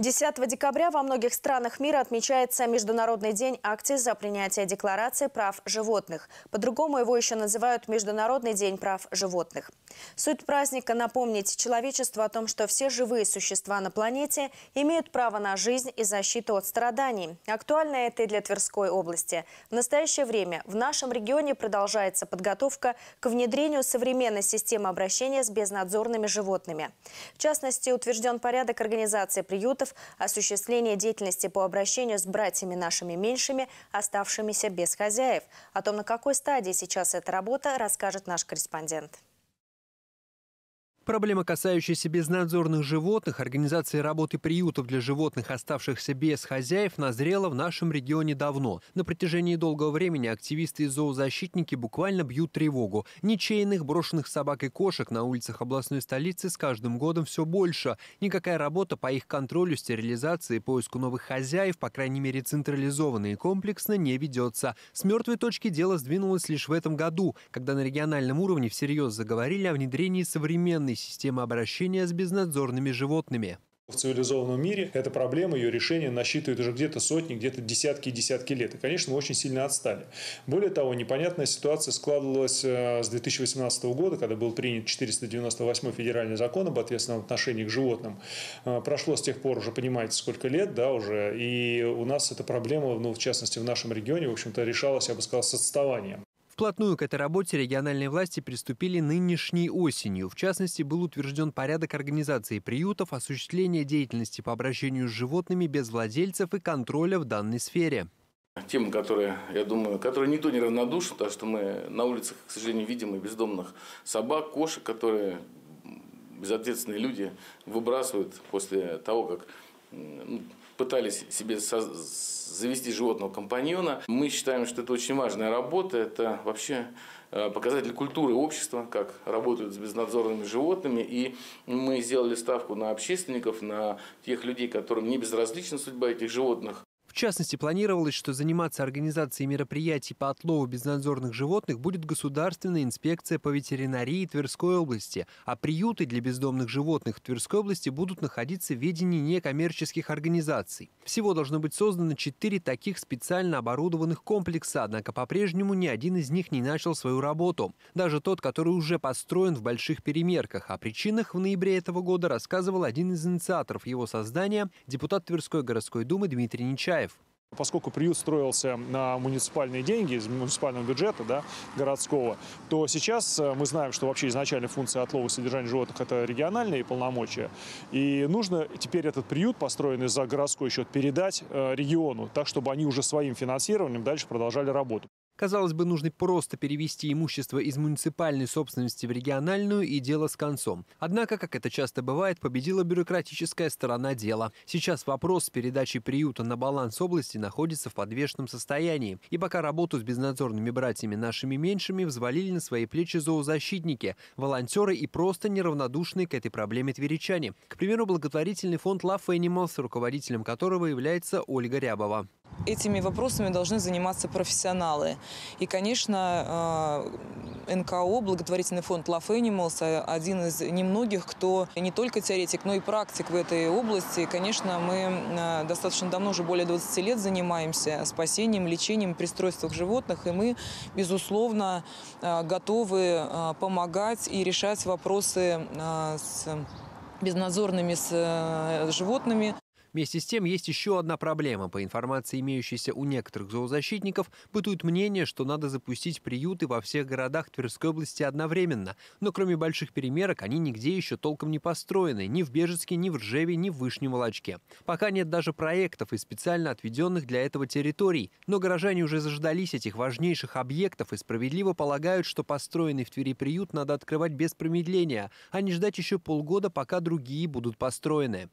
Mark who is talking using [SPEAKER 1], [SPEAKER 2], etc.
[SPEAKER 1] 10 декабря во многих странах мира отмечается Международный день акции за принятие декларации прав животных. По-другому его еще называют Международный день прав животных. Суть праздника – напомнить человечеству о том, что все живые существа на планете имеют право на жизнь и защиту от страданий. Актуально это и для Тверской области. В настоящее время в нашем регионе продолжается подготовка к внедрению современной системы обращения с безнадзорными животными. В частности, утвержден порядок организации приютов ВВС осуществление деятельности по обращению с братьями нашими меньшими, оставшимися без хозяев. О том, на какой стадии сейчас эта работа, расскажет наш корреспондент.
[SPEAKER 2] Проблема, касающаяся безнадзорных животных, организации работы приютов для животных, оставшихся без хозяев, назрела в нашем регионе давно. На протяжении долгого времени активисты и зоозащитники буквально бьют тревогу. Ничейных, брошенных собак и кошек на улицах областной столицы с каждым годом все больше. Никакая работа по их контролю, стерилизации поиску новых хозяев, по крайней мере централизованно и комплексно, не ведется. С мертвой точки дело сдвинулось лишь в этом году, когда на региональном уровне всерьез заговорили о внедрении современной системы обращения с безнадзорными животными. В
[SPEAKER 3] цивилизованном мире эта проблема, ее решение насчитывает уже где-то сотни, где-то десятки и десятки лет. И, конечно, мы очень сильно отстали. Более того, непонятная ситуация складывалась э, с 2018 года, когда был принят 498 федеральный закон об ответственном отношении к животным. Э, прошло с тех пор уже, понимаете, сколько лет, да, уже. И у нас эта проблема, ну, в частности, в нашем регионе, в общем-то, решалась, я бы сказал, с отставанием.
[SPEAKER 2] Вплотную к этой работе региональные власти приступили нынешней осенью. В частности, был утвержден порядок организации приютов, осуществления деятельности по обращению с животными без владельцев и контроля в данной сфере.
[SPEAKER 4] Тема, которая, я думаю, которая никто не равнодушен, то, что мы на улицах, к сожалению, видим и бездомных собак, кошек, которые безответственные люди выбрасывают после того, как пытались себе завести животного компаньона. Мы считаем, что это очень важная работа, это вообще э, показатель культуры общества, как работают с безнадзорными животными. И мы сделали ставку на общественников, на тех людей, которым не безразлична судьба этих животных.
[SPEAKER 2] В частности, планировалось, что заниматься организацией мероприятий по отлову безнадзорных животных будет Государственная инспекция по ветеринарии Тверской области, а приюты для бездомных животных в Тверской области будут находиться в ведении некоммерческих организаций. Всего должно быть создано четыре таких специально оборудованных комплекса, однако по-прежнему ни один из них не начал свою работу. Даже тот, который уже построен в больших перемерках. О причинах в ноябре этого года рассказывал один из инициаторов его создания, депутат Тверской городской думы Дмитрий Нечаев. Поскольку приют строился на
[SPEAKER 3] муниципальные деньги, из муниципального бюджета да, городского, то сейчас э, мы знаем, что вообще изначально функция отлова и содержания животных – это региональные полномочия. И нужно теперь этот приют, построенный за городской счет, передать э, региону, так, чтобы они уже своим финансированием дальше
[SPEAKER 2] продолжали работу. Казалось бы, нужно просто перевести имущество из муниципальной собственности в региональную и дело с концом. Однако, как это часто бывает, победила бюрократическая сторона дела. Сейчас вопрос с передачей приюта на баланс области находится в подвешенном состоянии. И пока работу с безнадзорными братьями нашими меньшими взвалили на свои плечи зоозащитники, волонтеры и просто неравнодушные к этой проблеме тверичане. К примеру, благотворительный фонд Love Animals, руководителем которого является Ольга Рябова.
[SPEAKER 5] Этими вопросами должны заниматься профессионалы. И, конечно, э, НКО, благотворительный фонд Love Animals, э, один из немногих, кто не только теоретик, но и практик в этой области. Конечно, мы э, достаточно давно, уже более 20 лет занимаемся спасением, лечением, пристройством животных, и мы, безусловно, готовы помогать и решать вопросы с безнадзорными с животными,
[SPEAKER 2] Вместе с тем есть еще одна проблема. По информации, имеющейся у некоторых зоозащитников, бытует мнение, что надо запустить приюты во всех городах Тверской области одновременно. Но кроме больших перемерок, они нигде еще толком не построены. Ни в Бежецке, ни в Ржеве, ни в Вышнем Волочке. Пока нет даже проектов и специально отведенных для этого территорий. Но горожане уже заждались этих важнейших объектов и справедливо полагают, что построенный в Твери приют надо открывать без промедления, а не ждать еще полгода, пока другие будут построены.